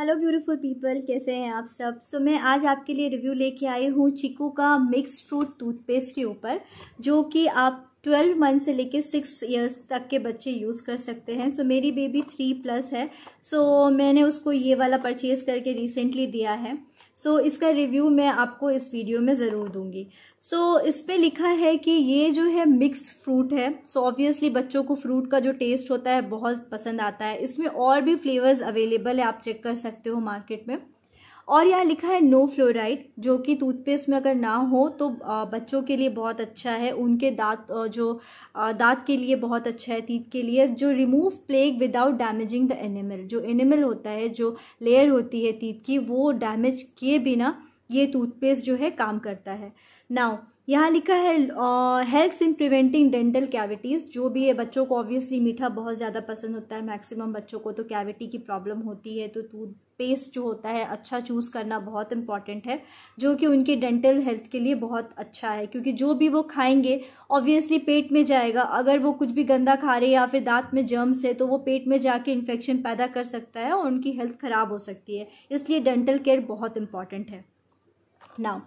hello beautiful people कैसे हैं आप सब सो so, मैं आज आपके लिए रिव्यू लेके आई हूँ चिको का मिक्स फ्रूट टूथपेस्ट के ऊपर जो कि आप ट्वेल्व मंथ से लेके सिक्स ईयर्स तक के बच्चे यूज़ कर सकते हैं सो so, मेरी बेबी थ्री प्लस है सो so, मैंने उसको ये वाला परचेज़ करके रिसेंटली दिया है सो so, इसका रिव्यू मैं आपको इस वीडियो में ज़रूर दूंगी सो so, इस पर लिखा है कि ये जो है मिक्स फ्रूट है सो so, ऑब्वियसली बच्चों को फ्रूट का जो टेस्ट होता है बहुत पसंद आता है इसमें और भी फ्लेवर्स अवेलेबल है आप चेक कर सकते हो मार्केट में और यहाँ लिखा है नो फ्लोराइड जो कि टूथपेस्ट में अगर ना हो तो बच्चों के लिए बहुत अच्छा है उनके दांत जो दांत के लिए बहुत अच्छा है तीत के लिए जो remove plaque without damaging the enamel जो एनिमल होता है जो लेयर होती है तीत की वो डैमेज किए बिना ये टूथपेस्ट जो है काम करता है नाउ यहाँ लिखा है helps in preventing dental cavities जो भी है बच्चों को ऑब्वियसली मीठा बहुत ज़्यादा पसंद होता है मैक्सिमम बच्चों को तो कैविटी की प्रॉब्लम होती है तो टूथपेस्ट जो होता है अच्छा चूज़ करना बहुत इंपॉर्टेंट है जो कि उनके डेंटल हेल्थ के लिए बहुत अच्छा है क्योंकि जो भी वो खाएंगे ऑब्वियसली पेट में जाएगा अगर वो कुछ भी गंदा खा रहे या फिर दांत में जर्म्स है तो वो पेट में जाके इन्फेक्शन पैदा कर सकता है और उनकी हेल्थ ख़राब हो सकती है इसलिए डेंटल केयर बहुत इंपॉर्टेंट है नाउ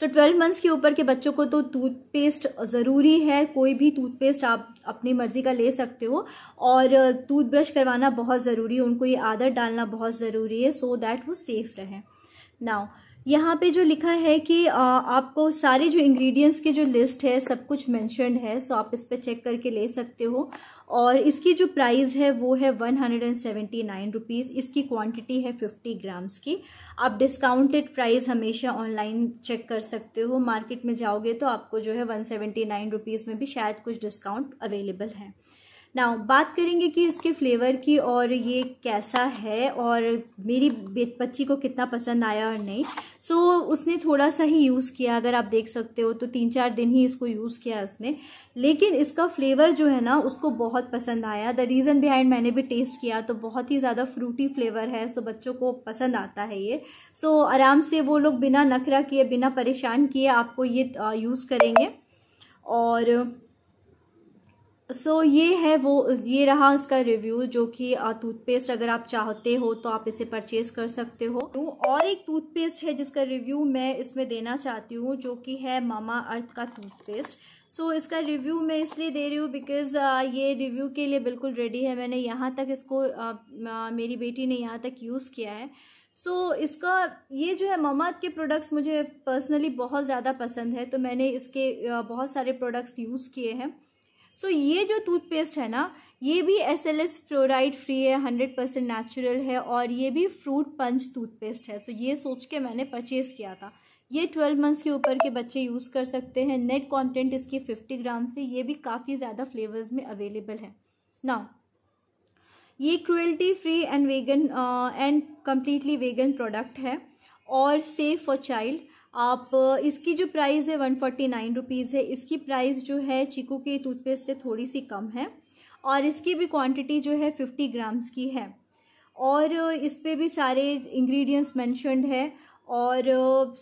सो ट्वेल्व मंथ्स के ऊपर के बच्चों को तो टूथपेस्ट ज़रूरी है कोई भी टूथपेस्ट आप अपनी मर्जी का ले सकते हो और टूथब्रश करवाना बहुत ज़रूरी है उनको ये आदत डालना बहुत ज़रूरी है सो so दैट वो सेफ रहें नाउ यहाँ पे जो लिखा है कि आ, आपको सारे जो इंग्रेडिएंट्स की जो लिस्ट है सब कुछ मैंशनड है सो आप इस पर चेक करके ले सकते हो और इसकी जो प्राइस है वो है one hundred and seventy nine rupees इसकी क्वांटिटी है फिफ्टी ग्राम्स की आप डिस्काउंटेड प्राइस हमेशा ऑनलाइन चेक कर सकते हो मार्केट में जाओगे तो आपको जो है वन सेवेंटी नाइन रुपीज़ में भी शायद कुछ डिस्काउंट अवेलेबल है नाउ बात करेंगे कि इसके फ्लेवर की और ये कैसा है और मेरी बच्ची को कितना पसंद आया और नहीं सो so, उसने थोड़ा सा ही यूज़ किया अगर आप देख सकते हो तो तीन चार दिन ही इसको यूज़ किया उसने लेकिन इसका फ्लेवर जो है ना उसको बहुत पसंद आया द रीज़न बिहाइंड मैंने भी टेस्ट किया तो बहुत ही ज़्यादा फ्रूटी फ्लेवर है सो बच्चों को पसंद आता है ये सो आराम से वो लोग बिना नखरा किए बिना परेशान किए आपको ये यूज़ करेंगे और सो so, ये है वो ये रहा इसका रिव्यू जो कि टूथपेस्ट अगर आप चाहते हो तो आप इसे परचेज कर सकते हो तो और एक टूथपेस्ट है जिसका रिव्यू मैं इसमें देना चाहती हूँ जो कि है मामा अर्थ का टूथपेस्ट सो so, इसका रिव्यू मैं इसलिए दे रही हूँ बिकॉज ये रिव्यू के लिए बिल्कुल रेडी है मैंने यहाँ तक इसको आ, आ, मेरी बेटी ने यहाँ तक यूज़ किया है सो so, इसका ये जो है ममाद के प्रोडक्ट्स मुझे पर्सनली बहुत ज़्यादा पसंद है तो मैंने इसके बहुत सारे प्रोडक्ट्स यूज़ किए हैं सो so, ये जो टूथपेस्ट है ना ये भी S L S fluoride free है हंड्रेड परसेंट नेचुरल है और ये भी फ्रूट पंच टूथपेस्ट है सो so, ये सोच के मैंने परचेज़ किया था ये ट्वेल्व मंथ्स के ऊपर के बच्चे यूज़ कर सकते हैं नेट कॉन्टेंट इसके फिफ्टी ग्राम से ये भी काफ़ी ज़्यादा फ्लेवर्स में अवेलेबल है ना ये cruelty free and vegan and completely vegan product है और सेव फॉर चाइल्ड आप इसकी जो प्राइस है वन फोर्टी नाइन रुपीज़ है इसकी प्राइस जो है चीकू के टूथपेस्ट से थोड़ी सी कम है और इसकी भी क्वांटिटी जो है फिफ्टी ग्राम्स की है और इस पर भी सारे इंग्रेडिएंट्स मैंशनड है और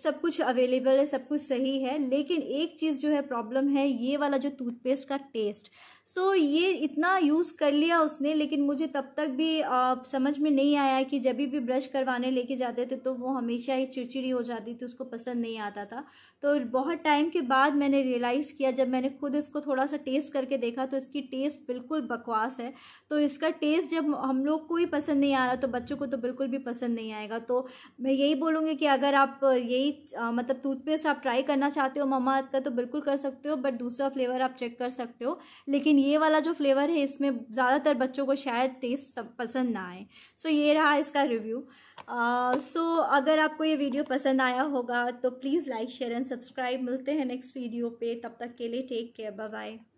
सब कुछ अवेलेबल है सब कुछ सही है लेकिन एक चीज़ जो है प्रॉब्लम है ये वाला जो टूथपेस्ट का टेस्ट सो so, ये इतना यूज़ कर लिया उसने लेकिन मुझे तब तक भी आ, समझ में नहीं आया कि जब भी ब्रश करवाने लेके जाते थे तो वो हमेशा ही चिड़चिड़ी हो जाती थी उसको पसंद नहीं आता था तो बहुत टाइम के बाद मैंने रियलाइज़ किया जब मैंने खुद इसको थोड़ा सा टेस्ट करके देखा तो इसकी टेस्ट बिल्कुल बकवास है तो इसका टेस्ट जब हम लोग को ही पसंद नहीं आ रहा तो बच्चों को तो बिल्कुल भी पसंद नहीं आएगा तो मैं यही बोलूँगी कि अगर आप यही मतलब टूथपेस्ट आप ट्राई करना चाहते हो ममा का तो बिल्कुल कर सकते हो बट दूसरा फ्लेवर आप चेक कर सकते हो लेकिन ये वाला जो फ्लेवर है इसमें ज़्यादातर बच्चों को शायद टेस्ट सब पसंद ना आए सो ये रहा इसका रिव्यू सो uh, so, अगर आपको ये वीडियो पसंद आया होगा तो please like share and subscribe मिलते हैं नेक्स्ट वीडियो पे तब तक के लिए टेक केयर बाय